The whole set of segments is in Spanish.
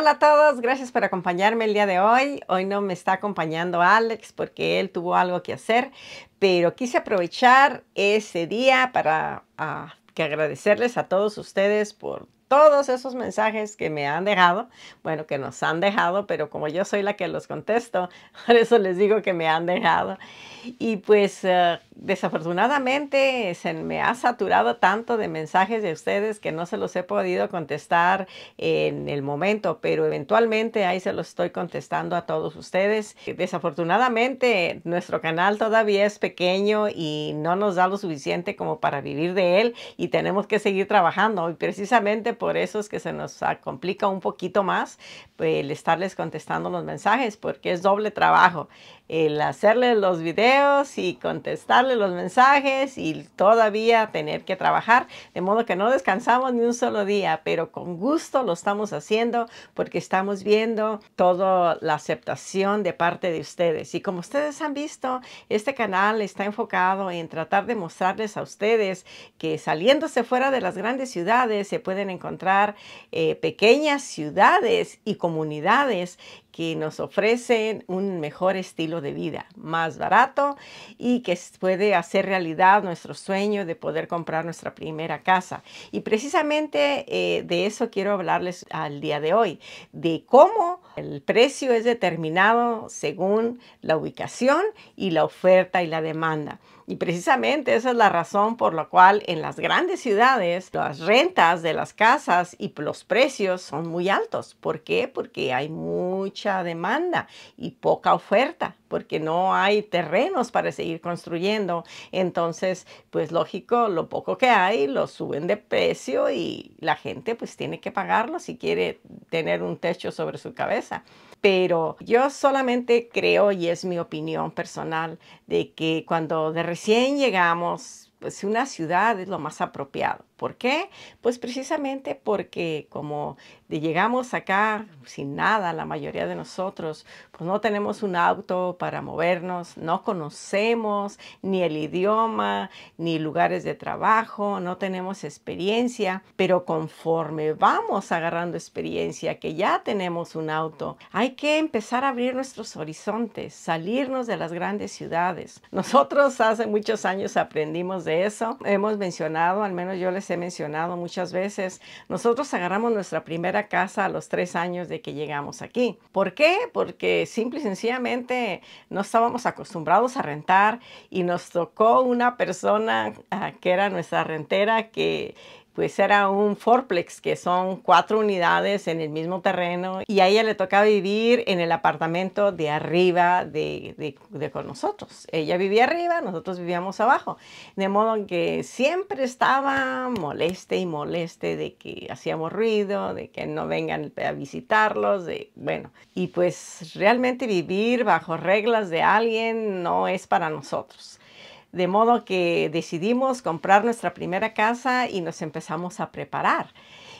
Hola a todos, gracias por acompañarme el día de hoy. Hoy no me está acompañando Alex porque él tuvo algo que hacer, pero quise aprovechar ese día para ah, agradecerles a todos ustedes por todos esos mensajes que me han dejado, bueno, que nos han dejado, pero como yo soy la que los contesto, por eso les digo que me han dejado. Y pues eh, desafortunadamente se me ha saturado tanto de mensajes de ustedes que no se los he podido contestar en el momento, pero eventualmente ahí se los estoy contestando a todos ustedes. Desafortunadamente nuestro canal todavía es pequeño y no nos da lo suficiente como para vivir de él y tenemos que seguir trabajando. Y precisamente por eso es que se nos complica un poquito más el estarles contestando los mensajes porque es doble trabajo el hacerle los videos y contestarle los mensajes y todavía tener que trabajar. De modo que no descansamos ni un solo día, pero con gusto lo estamos haciendo porque estamos viendo toda la aceptación de parte de ustedes. Y como ustedes han visto, este canal está enfocado en tratar de mostrarles a ustedes que saliéndose fuera de las grandes ciudades se pueden encontrar eh, pequeñas ciudades y comunidades que nos ofrecen un mejor estilo de vida, más barato y que puede hacer realidad nuestro sueño de poder comprar nuestra primera casa. Y precisamente eh, de eso quiero hablarles al día de hoy, de cómo el precio es determinado según la ubicación y la oferta y la demanda. Y precisamente esa es la razón por la cual en las grandes ciudades las rentas de las casas y los precios son muy altos. ¿Por qué? Porque hay mucha demanda y poca oferta porque no hay terrenos para seguir construyendo. Entonces, pues lógico, lo poco que hay lo suben de precio y la gente pues tiene que pagarlo si quiere tener un techo sobre su cabeza. Pero yo solamente creo, y es mi opinión personal, de que cuando de recién llegamos, pues una ciudad es lo más apropiado. ¿Por qué? Pues precisamente porque como de llegamos acá sin nada, la mayoría de nosotros, pues no tenemos un auto para movernos, no conocemos ni el idioma, ni lugares de trabajo, no tenemos experiencia, pero conforme vamos agarrando experiencia, que ya tenemos un auto, hay que empezar a abrir nuestros horizontes, salirnos de las grandes ciudades. Nosotros hace muchos años aprendimos de eso, hemos mencionado, al menos yo les he mencionado muchas veces, nosotros agarramos nuestra primera casa a los tres años de que llegamos aquí. ¿Por qué? Porque simple y sencillamente no estábamos acostumbrados a rentar y nos tocó una persona ah, que era nuestra rentera que pues era un forplex, que son cuatro unidades en el mismo terreno, y a ella le tocaba vivir en el apartamento de arriba de, con nosotros. Ella vivía arriba, nosotros vivíamos abajo, de modo que siempre estaba moleste y moleste de que hacíamos ruido, de que no vengan a visitarlos, de, bueno, y pues realmente vivir bajo reglas de alguien no es para nosotros. De modo que decidimos comprar nuestra primera casa y nos empezamos a preparar.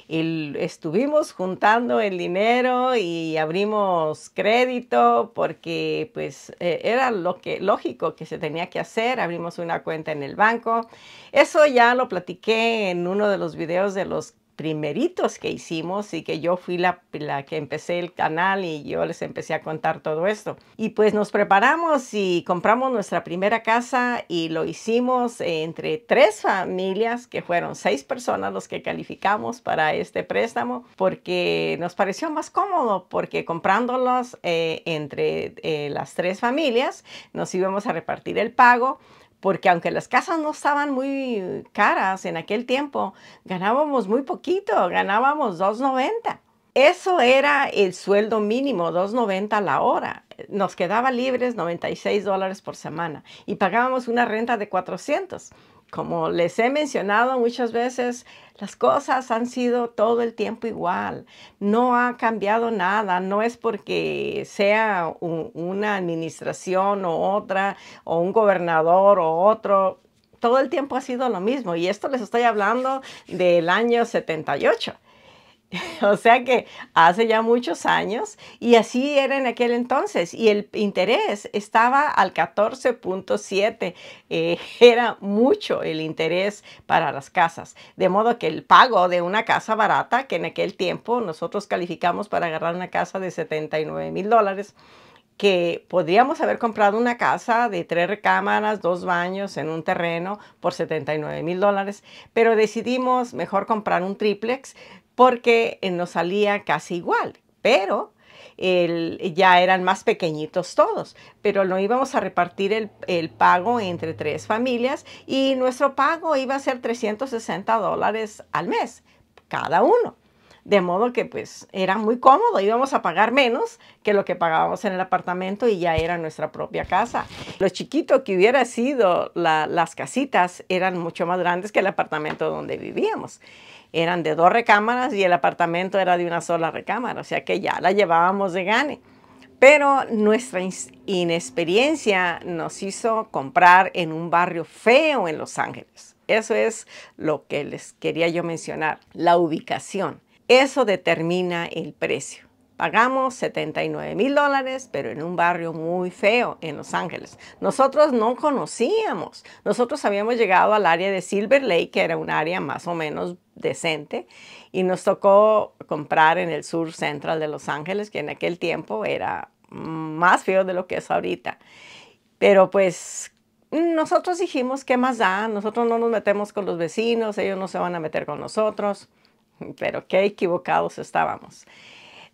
estuvimos juntando el dinero y abrimos crédito porque pues eh, era lo que lógico que se tenía que hacer abrimos una cuenta en el banco eso ya lo platiqué en uno de los videos de los primeritos que hicimos y que yo fui la, que empecé el canal y yo les empecé a contar todo esto. Y pues nos preparamos y compramos nuestra primera casa y lo hicimos entre tres familias, que fueron seis personas los que calificamos para este préstamo, porque nos pareció más cómodo, porque comprándolos eh, entre eh, las tres familias nos íbamos a repartir el pago porque aunque las casas no estaban muy caras en aquel tiempo, ganábamos muy poquito, ganábamos 2.90. Eso era el sueldo mínimo, 2.90 la hora. Nos quedaba libres 96 dólares por semana y pagábamos una renta de 400. Como les he mencionado muchas veces, las cosas han sido todo el tiempo igual, no ha cambiado nada, no es porque sea una administración o otra, o un gobernador o otro, todo el tiempo ha sido lo mismo y esto les estoy hablando del año 78. o sea que hace ya muchos años y así era en aquel entonces y el interés estaba al 14.7. Eh, era mucho el interés para las casas. De modo que el pago de una casa barata, que en aquel tiempo nosotros calificamos para agarrar una casa de 79 mil dólares, que podríamos haber comprado una casa de tres recámaras, dos baños en un terreno por 79 mil dólares, pero decidimos mejor comprar un triplex porque eh, nos salía casi igual, pero ya eran más pequeñitos todos, pero no íbamos a repartir el, pago entre tres familias y nuestro pago iba a ser 360 dólares al mes, cada uno. De modo que pues era muy cómodo, íbamos a pagar menos que lo que pagábamos en el apartamento y ya era nuestra propia casa. Lo chiquito que hubiera sido las casitas eran mucho más grandes que el apartamento donde vivíamos eran de dos recámaras y el apartamento era de una sola recámara, o sea que ya la llevábamos de gane. Pero nuestra inexperiencia nos hizo comprar en un barrio feo en Los Ángeles. Eso es lo que les quería yo mencionar, la ubicación. Eso determina el precio. Pagamos 79 mil dólares, pero en un barrio muy feo en Los Ángeles. Nosotros no conocíamos. Nosotros habíamos llegado al área de Silver Lake, que era un área más o menos decente, y nos tocó comprar en el sur central de Los Ángeles, que en aquel tiempo era más feo de lo que es ahorita. Pero pues nosotros dijimos, ¿qué más da? Nosotros no nos metemos con los vecinos, ellos no se van a meter con nosotros. Pero qué equivocados estábamos.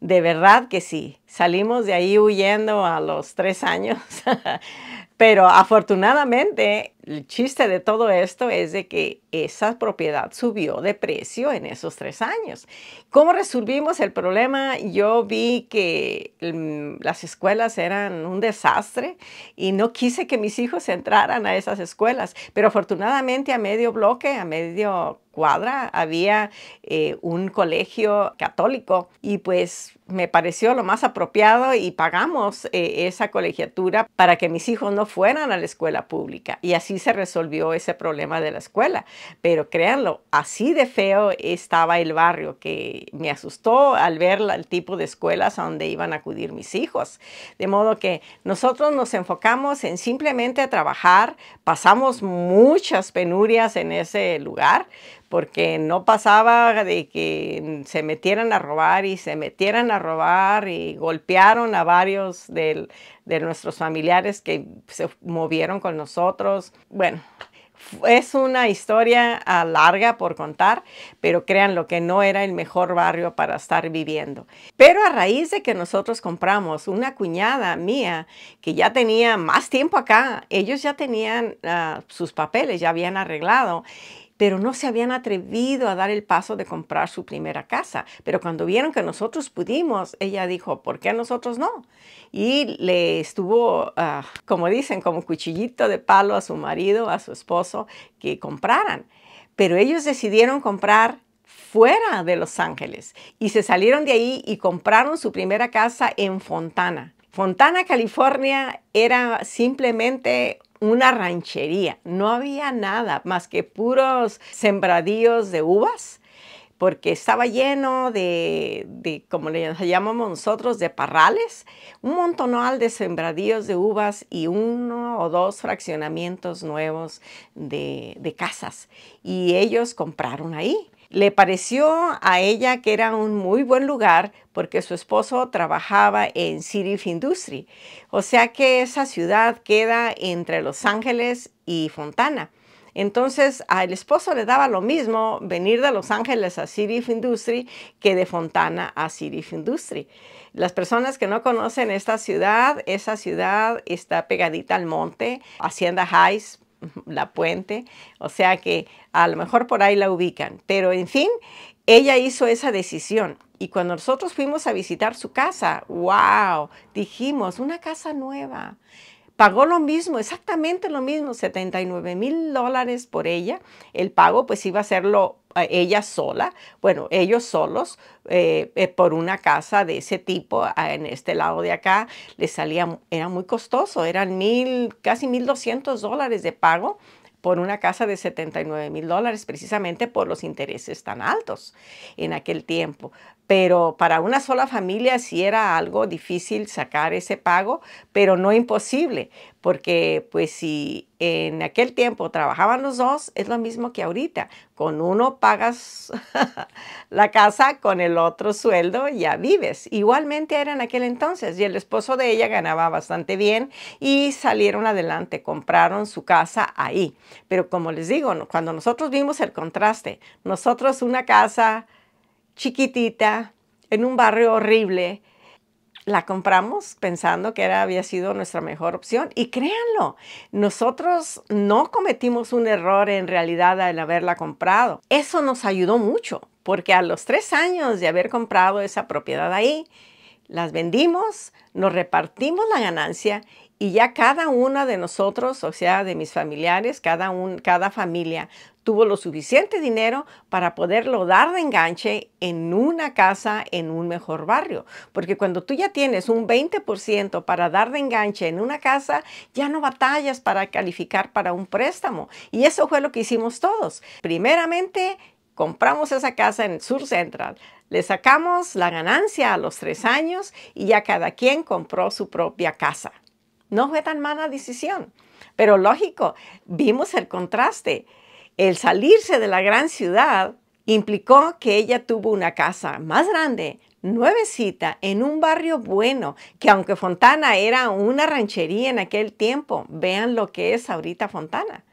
De verdad que sí. Salimos de ahí huyendo a los tres años. Pero afortunadamente, el chiste de todo esto es de que esa propiedad subió de precio en esos tres años. ¿Cómo resolvimos el problema? Yo vi que mm, las escuelas eran un desastre y no quise que mis hijos entraran a esas escuelas. Pero afortunadamente a medio bloque, a medio cuadra, había eh, un colegio católico y pues me pareció lo más apropiado y pagamos eh, esa colegiatura para que mis hijos no fueran a la escuela pública. Y así se resolvió ese problema de la escuela. Pero créanlo, así de feo estaba el barrio que me asustó al ver el tipo de escuelas a donde iban a acudir mis hijos. De modo que nosotros nos enfocamos en simplemente trabajar, pasamos muchas penurias en ese lugar, porque no pasaba de que se metieran a robar y se metieran a robar y golpearon a varios de, de nuestros familiares que se movieron con nosotros. Bueno, es una historia ah, larga por contar, pero crean lo que no era el mejor barrio para estar viviendo. Pero a raíz de que nosotros compramos una cuñada mía que ya tenía más tiempo acá, ellos ya tenían ah, sus papeles, ya habían arreglado pero no se habían atrevido a dar el paso de comprar su primera casa. Pero cuando vieron que nosotros pudimos, ella dijo, ¿por qué nosotros no? Y le estuvo, ah, como dicen, como cuchillito de palo a su marido, a su esposo, que compraran. Pero ellos decidieron comprar fuera de Los Ángeles y se salieron de ahí y compraron su primera casa en Fontana. Fontana, California era simplemente una ranchería. No había nada más que puros sembradíos de uvas porque estaba lleno de, como le llamamos nosotros, de parrales, un montonal de sembradíos de uvas y uno o dos fraccionamientos nuevos de, de casas. Y ellos compraron ahí. Le pareció a ella que era un muy buen lugar porque su esposo trabajaba en City Industry, o sea que esa ciudad queda entre Los Ángeles y Fontana. Entonces al esposo le daba lo mismo venir de Los Ángeles a City of Industry que de Fontana a City of Industry. Las personas que no conocen esta ciudad, esa ciudad está pegadita al monte, Hacienda Highs la puente, o sea que a lo mejor por ahí la ubican, pero en fin, ella hizo esa decisión y cuando nosotros fuimos a visitar su casa, wow, dijimos, una casa nueva, pagó lo mismo, exactamente lo mismo, 79 mil dólares por ella. El pago pues iba a hacerlo eh, ella sola, bueno, ellos solos, eh, eh, por una casa de ese tipo ah, en este lado de acá, le salía, era muy costoso, eran mil, casi 1.200 dólares de pago por una casa de 79 mil dólares precisamente por los intereses tan altos en aquel tiempo. Pero para una sola familia sí era algo difícil sacar ese pago, pero no imposible, porque pues si en aquel tiempo trabajaban los dos, es lo mismo que ahorita. Con uno pagas la casa, con el otro sueldo ya vives. Igualmente era en aquel entonces y el esposo de ella ganaba bastante bien y salieron adelante, compraron su casa ahí. Pero como les digo, cuando nosotros vimos el contraste, nosotros una casa chiquitita, en un barrio horrible, la compramos pensando que era, había sido nuestra mejor opción. Y créanlo, nosotros no cometimos un error en realidad al haberla comprado. Eso nos ayudó mucho, porque a los tres años de haber comprado esa propiedad ahí, las vendimos, nos repartimos la ganancia y ya cada una de nosotros, o sea, de mis familiares, cada, cada familia tuvo lo suficiente dinero para poderlo dar de enganche en una casa en un mejor barrio. Porque cuando tú ya tienes un 20% para dar de enganche en una casa, ya no batallas para calificar para un préstamo. Y eso fue lo que hicimos todos. Primeramente, compramos esa casa en Sur Central, le sacamos la ganancia a los tres años y ya cada quien compró su propia casa. No fue tan mala decisión. Pero lógico, vimos el contraste. El salirse de la gran ciudad implicó que ella tuvo una casa más grande, nuevecita, en un barrio bueno, que aunque Fontana era una ranchería en aquel tiempo, vean lo que es ahorita Fontana.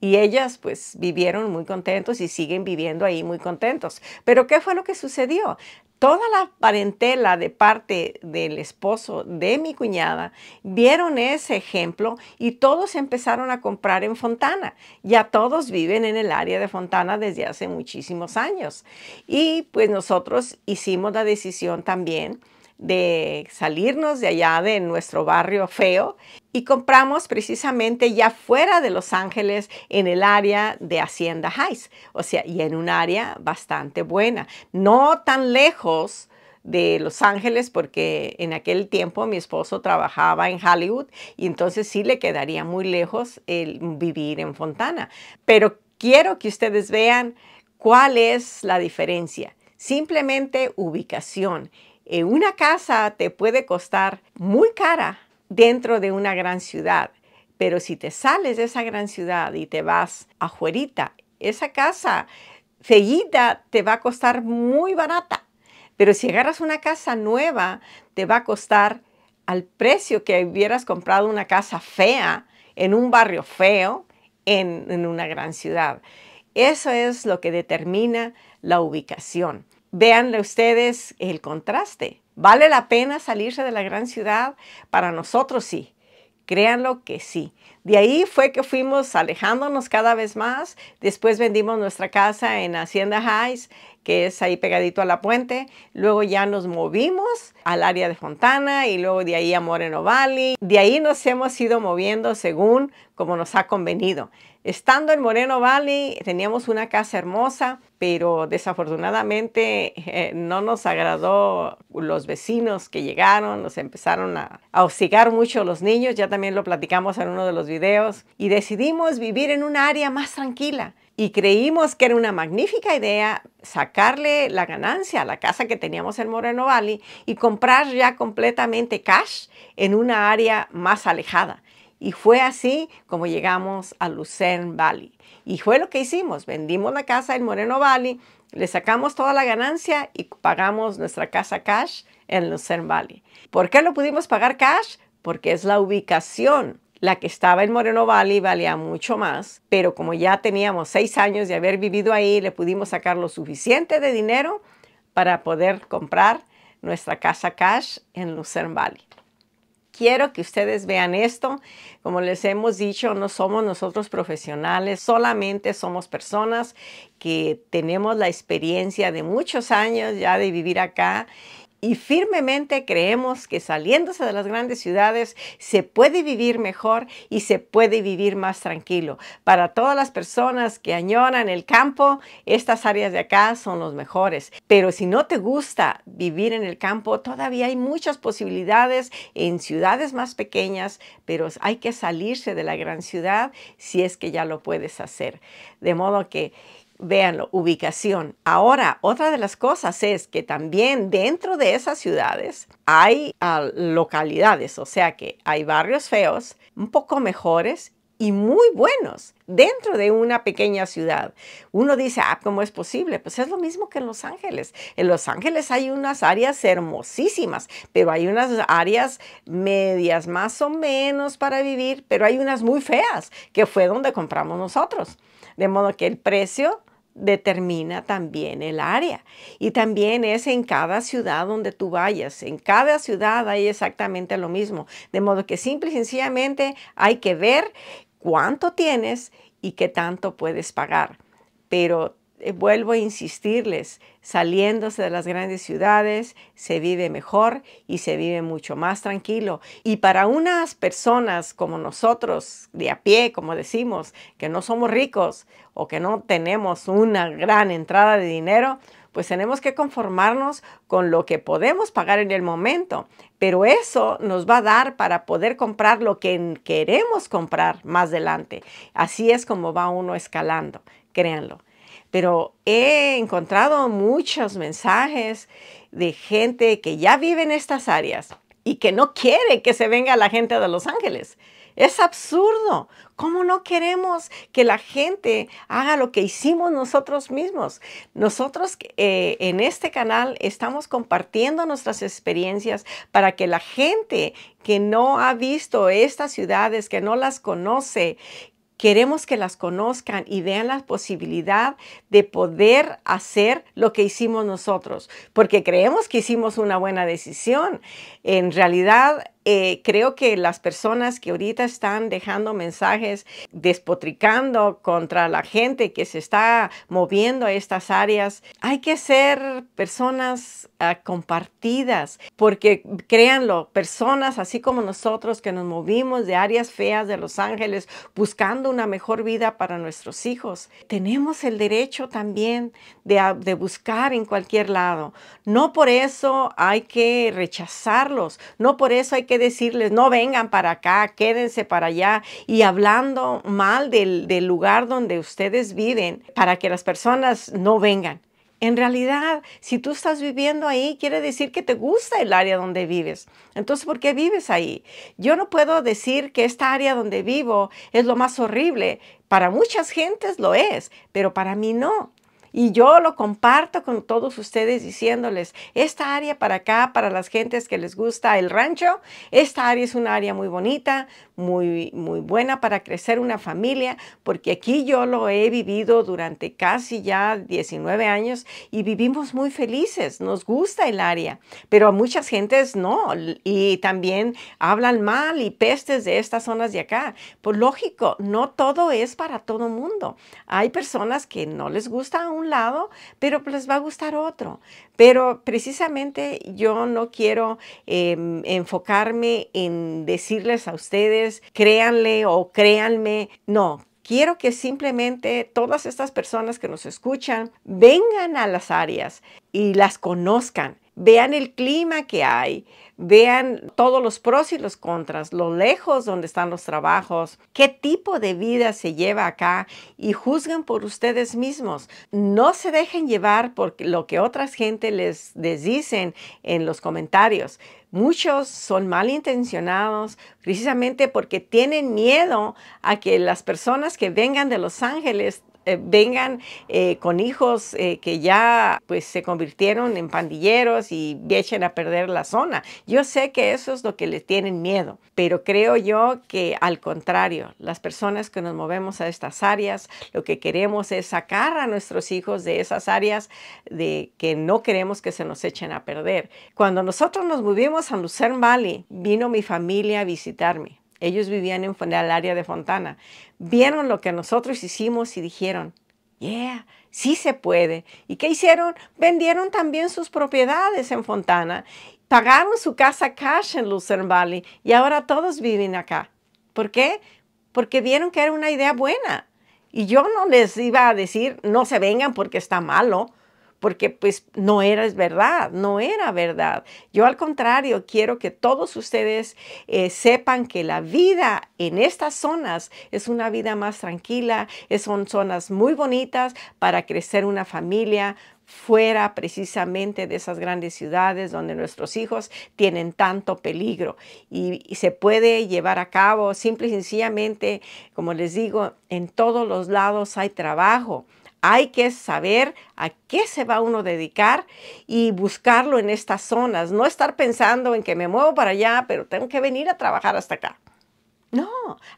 Y ellas pues vivieron muy contentos y siguen viviendo ahí muy contentos. Pero ¿qué fue lo que sucedió? Toda la parentela de parte del esposo de mi cuñada vieron ese ejemplo y todos empezaron a comprar en Fontana. Ya todos viven en el área de Fontana desde hace muchísimos años. Y pues nosotros hicimos la decisión también de salirnos de allá de nuestro barrio feo y compramos precisamente ya fuera de Los Ángeles en el área de Hacienda Heights, o sea, y en un área bastante buena, no tan lejos de Los Ángeles porque en aquel tiempo mi esposo trabajaba en Hollywood y entonces sí le quedaría muy lejos el vivir en Fontana. Pero quiero que ustedes vean cuál es la diferencia. Simplemente ubicación eh, una casa te puede costar muy cara dentro de una gran ciudad, pero si te sales de esa gran ciudad y te vas a Juerita, esa casa fellita te va a costar muy barata. Pero si agarras una casa nueva, te va a costar al precio que hubieras comprado una casa fea en un barrio feo en una gran ciudad. Eso es lo que determina la ubicación. Vean ustedes el contraste. ¿Vale la pena salirse de la gran ciudad? Para nosotros sí. Créanlo que sí. De ahí fue que fuimos alejándonos cada vez más. Después vendimos nuestra casa en Hacienda Highs, que es ahí pegadito a la puente. Luego ya nos movimos al área de Fontana y luego de ahí a Moreno Valley. De ahí nos hemos ido moviendo según como nos ha convenido. Estando en Moreno Valley teníamos una casa hermosa, pero desafortunadamente eh, no nos agradó los vecinos que llegaron, nos empezaron a, hostigar mucho los niños, ya también lo platicamos en uno de los videos, y decidimos vivir en un área más tranquila y creímos que era una magnífica idea sacarle la ganancia a la casa que teníamos en Moreno Valley y comprar ya completamente cash en una área más alejada. Y fue así como llegamos a Lucerne Valley. Y fue lo que hicimos, vendimos la casa en Moreno Valley, le sacamos toda la ganancia y pagamos nuestra casa cash en Lucerne Valley. ¿Por qué lo pudimos pagar cash? Porque es la ubicación. La que estaba en Moreno Valley valía mucho más, pero como ya teníamos seis años de haber vivido ahí, le pudimos sacar lo suficiente de dinero para poder comprar nuestra casa cash en Lucerne Valley. Quiero que ustedes vean esto. Como les hemos dicho, no somos nosotros profesionales, solamente somos personas que tenemos la experiencia de muchos años ya de vivir acá y firmemente creemos que saliéndose de las grandes ciudades se puede vivir mejor y se puede vivir más tranquilo. Para todas las personas que añoran el campo, estas áreas de acá son los mejores. Pero si no te gusta vivir en el campo, todavía hay muchas posibilidades en ciudades más pequeñas, pero hay que salirse de la gran ciudad si es que ya lo puedes hacer. De modo que véanlo, ubicación. Ahora, otra de las cosas es que también dentro de esas ciudades hay ah, localidades, o sea que hay barrios feos, un poco mejores y muy buenos dentro de una pequeña ciudad. Uno dice, ah, ¿cómo es posible? Pues es lo mismo que en Los Ángeles. En Los Ángeles hay unas áreas hermosísimas, pero hay unas áreas medias más o menos para vivir, pero hay unas muy feas, que fue donde compramos nosotros. De modo que el precio determina también el área. Y también es en cada ciudad donde tú vayas. En cada ciudad hay exactamente lo mismo. De modo que simple y sencillamente hay que ver cuánto tienes y qué tanto puedes pagar. Pero eh, vuelvo a insistirles, saliéndose de las grandes ciudades se vive mejor y se vive mucho más tranquilo. Y para unas personas como nosotros, de a pie, como decimos, que no somos ricos o que no tenemos una gran entrada de dinero, pues tenemos que conformarnos con lo que podemos pagar en el momento. Pero eso nos va a dar para poder comprar lo que queremos comprar más adelante. Así es como va uno escalando, créanlo pero he encontrado muchos mensajes de gente que ya vive en estas áreas y que no quiere que se venga la gente de Los Ángeles. Es absurdo. ¿Cómo no queremos que la gente haga lo que hicimos nosotros mismos? Nosotros eh, en este canal estamos compartiendo nuestras experiencias para que la gente que no ha visto estas ciudades, que no las conoce, Queremos que las conozcan y vean la posibilidad de poder hacer lo que hicimos nosotros, porque creemos que hicimos una buena decisión. En realidad, eh, creo que las personas que ahorita están dejando mensajes despotricando contra la gente que se está moviendo a estas áreas, hay que ser personas ah, compartidas, porque créanlo, personas así como nosotros que nos movimos de áreas feas de Los Ángeles buscando una mejor vida para nuestros hijos, tenemos el derecho también de ah, buscar en cualquier lado. No por eso hay que rechazarlos, no por eso hay que decirles, no vengan para acá, quédense para allá y hablando mal del lugar donde ustedes viven para que las personas no vengan. En realidad, si tú estás viviendo ahí, quiere decir que te gusta el área donde vives. Entonces, ¿por qué vives ahí? Yo no puedo decir que esta área donde vivo es lo más horrible. Para muchas gentes lo es, pero para mí no. Y yo lo comparto con todos ustedes diciéndoles, esta área para acá, para las gentes que les gusta el rancho, esta área es una área muy bonita, muy, muy buena para crecer una familia, porque aquí yo lo he vivido durante casi ya 19 años y vivimos muy felices, nos gusta el área, pero a muchas gentes no, y también hablan mal y pestes de estas zonas de acá. Pues lógico, no todo es para todo mundo. Hay personas que no les gusta un lado, pero pues, les va a gustar otro. Pero precisamente yo no quiero em, enfocarme en decirles a ustedes, créanle o créanme, no. Quiero que simplemente todas estas personas que nos escuchan vengan a las áreas y las conozcan, vean el clima que hay, vean todos los pros y los contras, lo lejos donde están los trabajos, qué tipo de vida se lleva acá y juzguen por ustedes mismos. No se dejen llevar por lo que otras gente les, les dicen en los comentarios. Muchos son malintencionados precisamente porque tienen miedo a que las personas que vengan de Los Ángeles eh, vengan eh, con hijos eh, que ya pues se convirtieron en pandilleros y echen a perder la zona. Yo sé que eso es lo que les tienen miedo, pero creo yo que al contrario, las personas que nos movemos a estas áreas, lo que queremos es sacar a nuestros hijos de esas áreas de que no queremos que se nos echen a perder. Cuando nosotros nos movimos a Lucerne Valley, vino mi familia a visitarme ellos vivían en, el área de Fontana, vieron lo que nosotros hicimos y dijeron, yeah, sí se puede. ¿Y qué hicieron? Vendieron también sus propiedades en Fontana, pagaron su casa cash en Lucerne Valley y ahora todos viven acá. ¿Por qué? Porque vieron que era una idea buena. Y yo no les iba a decir, no se vengan porque está malo porque pues no era verdad, no era verdad. Yo al contrario, quiero que todos ustedes eh, sepan que la vida en estas zonas es una vida más tranquila, son zonas muy bonitas para crecer una familia fuera precisamente de esas grandes ciudades donde nuestros hijos tienen tanto peligro y se puede llevar a cabo simple y sencillamente, como les digo, en todos los lados hay trabajo hay que saber a qué se va uno a dedicar y buscarlo en estas zonas, no estar pensando en que me muevo para allá, pero tengo que venir a trabajar hasta acá. No,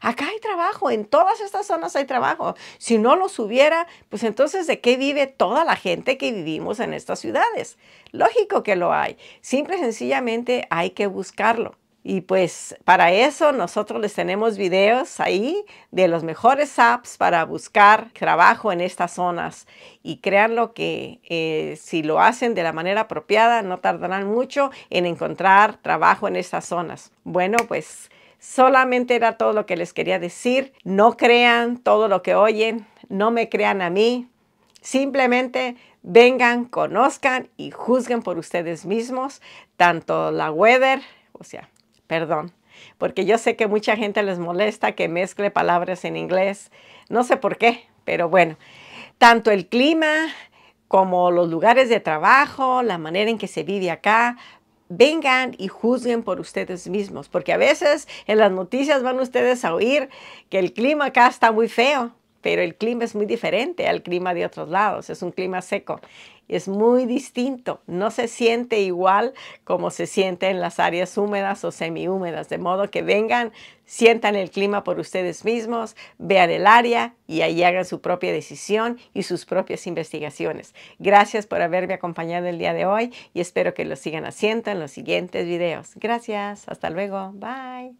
acá hay trabajo, en todas estas zonas hay trabajo. Si no los hubiera, pues entonces ¿de qué vive toda la gente que vivimos en estas ciudades? Lógico que lo hay. Simple y sencillamente hay que buscarlo. Y pues para eso nosotros les tenemos videos ahí de los mejores apps para buscar trabajo en estas zonas. Y lo que eh, si lo hacen de la manera apropiada, no tardarán mucho en encontrar trabajo en estas zonas. Bueno, pues solamente era todo lo que les quería decir. No crean todo lo que oyen, no me crean a mí. Simplemente vengan, conozcan y juzguen por ustedes mismos, tanto la weather, o sea, perdón, porque yo sé que mucha gente les molesta que mezcle palabras en inglés, no sé por qué, pero bueno, tanto el clima como los lugares de trabajo, la manera en que se vive acá, vengan y juzguen por ustedes mismos, porque a veces en las noticias van ustedes a oír que el clima acá está muy feo, pero el clima es muy diferente al clima de otros lados, es un clima seco es muy distinto, no se siente igual como se siente en las áreas húmedas o semi-húmedas. de modo que vengan, sientan el clima por ustedes mismos, vean el área y ahí hagan su propia decisión y sus propias investigaciones. Gracias por haberme acompañado el día de hoy y espero que lo sigan haciendo en los siguientes videos. Gracias, hasta luego, bye.